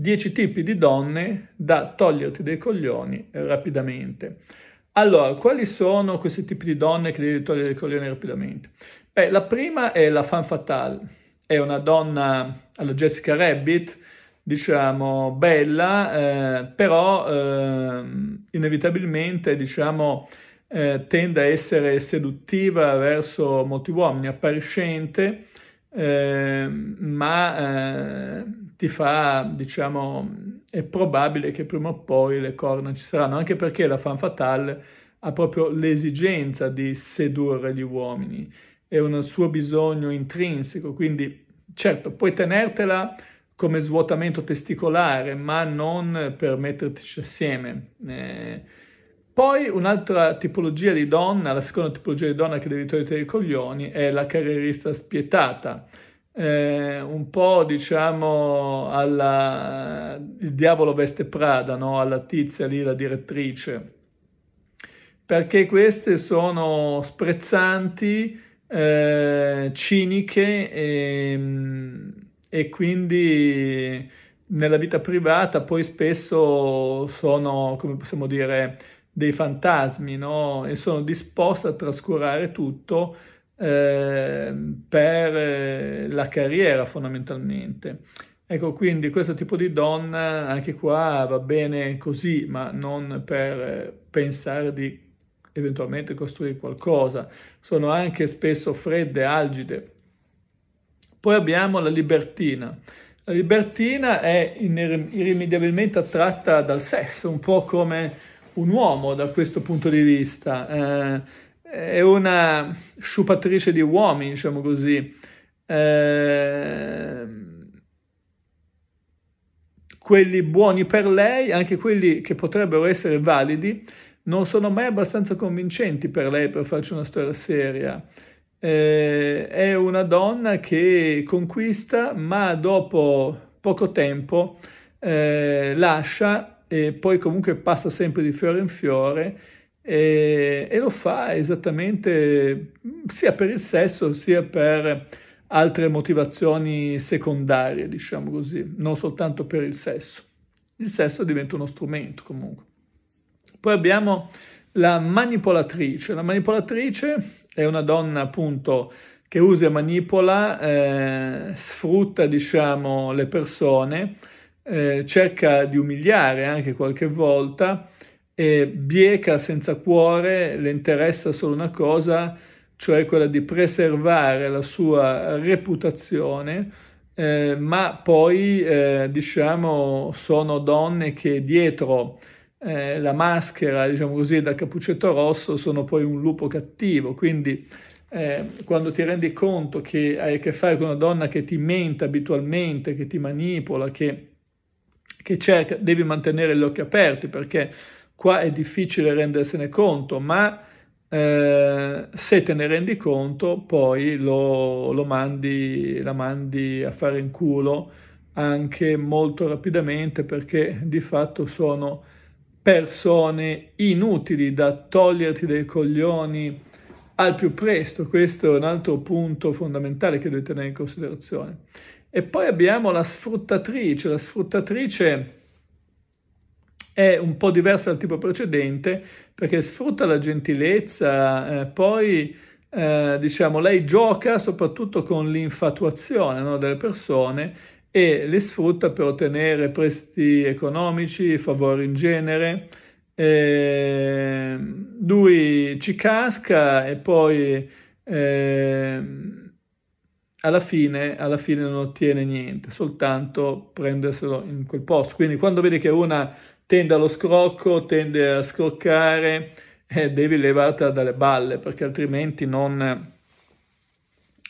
10 tipi di donne da toglierti dei coglioni rapidamente. Allora, quali sono questi tipi di donne che devi togliere i coglioni rapidamente? Beh, la prima è la fan fatale, è una donna alla Jessica Rabbit, diciamo bella, eh, però eh, inevitabilmente diciamo eh, tende a essere seduttiva verso molti uomini, appariscente, ehm, ma eh, ti fa, diciamo, è probabile che prima o poi le corna ci saranno, anche perché la fan fatale ha proprio l'esigenza di sedurre gli uomini, è un suo bisogno intrinseco, quindi certo puoi tenertela come svuotamento testicolare, ma non per mettertici assieme. Eh, poi un'altra tipologia di donna, la seconda tipologia di donna che devi togliere i coglioni, è la carrierista spietata eh, un po' diciamo alla, il diavolo veste Prada, no? alla tizia lì, la direttrice, perché queste sono sprezzanti, eh, ciniche e, ehm, e quindi nella vita privata poi spesso sono, come possiamo dire, dei fantasmi no? e sono disposte a trascurare tutto Ehm, per eh, la carriera fondamentalmente. Ecco, quindi questo tipo di donna anche qua va bene così, ma non per eh, pensare di eventualmente costruire qualcosa. Sono anche spesso fredde, algide. Poi abbiamo la libertina. La libertina è irrimediabilmente attratta dal sesso, un po' come un uomo da questo punto di vista. Eh, è una sciupatrice di uomini, diciamo così. Eh, quelli buoni per lei, anche quelli che potrebbero essere validi, non sono mai abbastanza convincenti per lei per farci una storia seria. Eh, è una donna che conquista, ma dopo poco tempo eh, lascia e poi comunque passa sempre di fiore in fiore e, e lo fa esattamente sia per il sesso sia per altre motivazioni secondarie, diciamo così, non soltanto per il sesso. Il sesso diventa uno strumento comunque. Poi abbiamo la manipolatrice. La manipolatrice è una donna appunto che usa e manipola, eh, sfrutta diciamo le persone, eh, cerca di umiliare anche qualche volta è bieca, senza cuore, le interessa solo una cosa, cioè quella di preservare la sua reputazione, eh, ma poi eh, diciamo sono donne che dietro eh, la maschera, diciamo così, da capuccetto rosso sono poi un lupo cattivo, quindi eh, quando ti rendi conto che hai a che fare con una donna che ti mente abitualmente, che ti manipola, che, che cerca, devi mantenere gli occhi aperti perché Qua è difficile rendersene conto, ma eh, se te ne rendi conto poi lo, lo mandi, la mandi a fare in culo anche molto rapidamente perché di fatto sono persone inutili da toglierti dei coglioni al più presto. Questo è un altro punto fondamentale che dovete tenere in considerazione. E poi abbiamo la sfruttatrice. La sfruttatrice è un po' diversa dal tipo precedente perché sfrutta la gentilezza, eh, poi eh, diciamo lei gioca soprattutto con l'infatuazione no, delle persone e le sfrutta per ottenere prestiti economici, favori in genere. Eh, lui ci casca e poi eh, alla, fine, alla fine non ottiene niente, soltanto prenderselo in quel posto. Quindi quando vedi che una tende allo scrocco, tende a scroccare, eh, devi levartela dalle balle perché altrimenti non,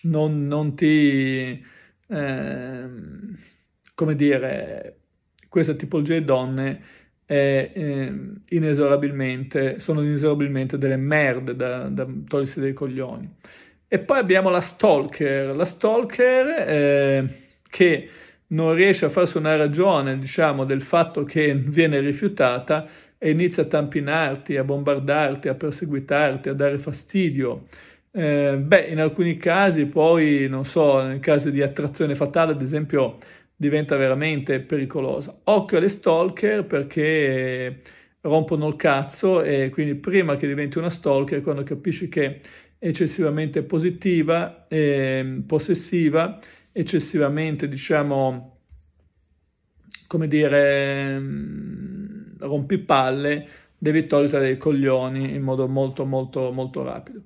non, non ti, eh, come dire, questa tipologia di donne è, eh, inesorabilmente, sono inesorabilmente delle merde da, da togliersi dei coglioni. E poi abbiamo la stalker, la stalker eh, che non riesce a farsi una ragione, diciamo, del fatto che viene rifiutata e inizia a tampinarti, a bombardarti, a perseguitarti, a dare fastidio. Eh, beh, in alcuni casi poi, non so, nel caso di attrazione fatale, ad esempio, diventa veramente pericolosa. Occhio alle stalker perché rompono il cazzo e quindi prima che diventi una stalker, quando capisci che è eccessivamente positiva, e ehm, possessiva, eccessivamente, diciamo, come dire, mm, rompipalle, devi togliere dei coglioni in modo molto, molto, molto rapido.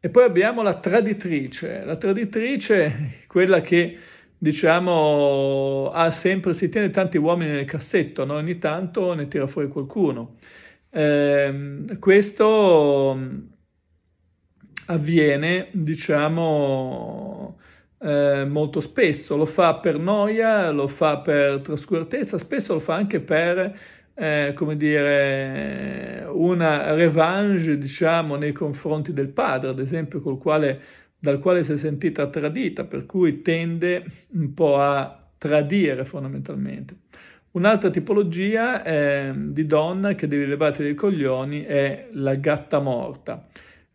E poi abbiamo la traditrice, la traditrice, quella che diciamo ha sempre, si tiene tanti uomini nel cassetto, no? ogni tanto ne tira fuori qualcuno. Eh, questo mm, avviene, diciamo, eh, molto spesso, lo fa per noia, lo fa per trascuratezza, spesso lo fa anche per, eh, come dire, una revanche, diciamo, nei confronti del padre, ad esempio, col quale, dal quale si è sentita tradita, per cui tende un po' a tradire fondamentalmente. Un'altra tipologia eh, di donna che deve levarti dei coglioni è la gatta morta.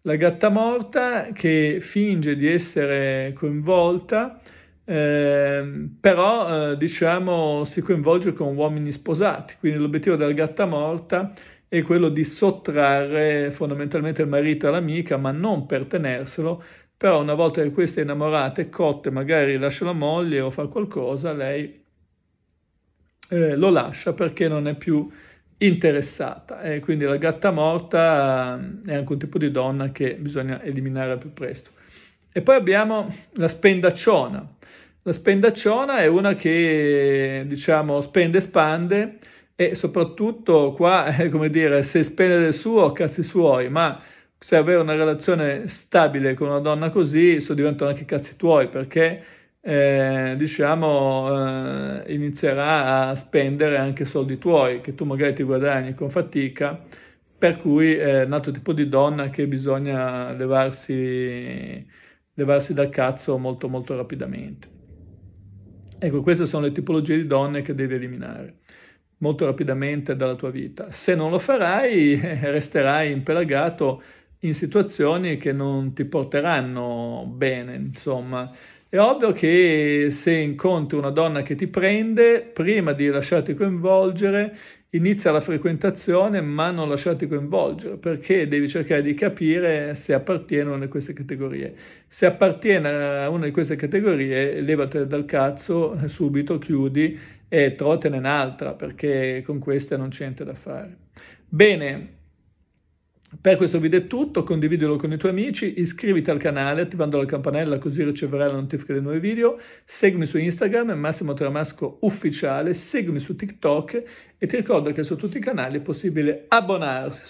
La gatta morta che finge di essere coinvolta, eh, però eh, diciamo si coinvolge con uomini sposati, quindi l'obiettivo della gatta morta è quello di sottrarre fondamentalmente il marito all'amica, ma non per tenerselo, però una volta che questa è innamorata e cotta, magari lascia la moglie o fa qualcosa, lei eh, lo lascia perché non è più interessata. Eh, quindi la gatta morta eh, è anche un tipo di donna che bisogna eliminare al più presto. E poi abbiamo la spendacciona. La spendacciona è una che diciamo spende e spande e soprattutto qua, eh, come dire, se spende del suo, cazzi suoi, ma se avere una relazione stabile con una donna così, so diventano anche cazzi tuoi perché eh, diciamo, eh, inizierà a spendere anche soldi tuoi, che tu magari ti guadagni con fatica, per cui è eh, un altro tipo di donna che bisogna levarsi, levarsi dal cazzo molto molto rapidamente. Ecco, queste sono le tipologie di donne che devi eliminare molto rapidamente dalla tua vita. Se non lo farai, resterai impelagato in situazioni che non ti porteranno bene, insomma, è ovvio che se incontri una donna che ti prende, prima di lasciarti coinvolgere, inizia la frequentazione, ma non lasciarti coinvolgere, perché devi cercare di capire se appartiene a una di queste categorie. Se appartiene a una di queste categorie, levatene dal cazzo, subito chiudi e trovatene un'altra, perché con questa non c'è niente da fare. Bene, per questo video è tutto, condividilo con i tuoi amici, iscriviti al canale attivando la campanella così riceverai la notifica dei nuovi video, seguimi su Instagram Massimo Tramasco Ufficiale, seguimi su TikTok e ti ricordo che su tutti i canali è possibile abbonarsi.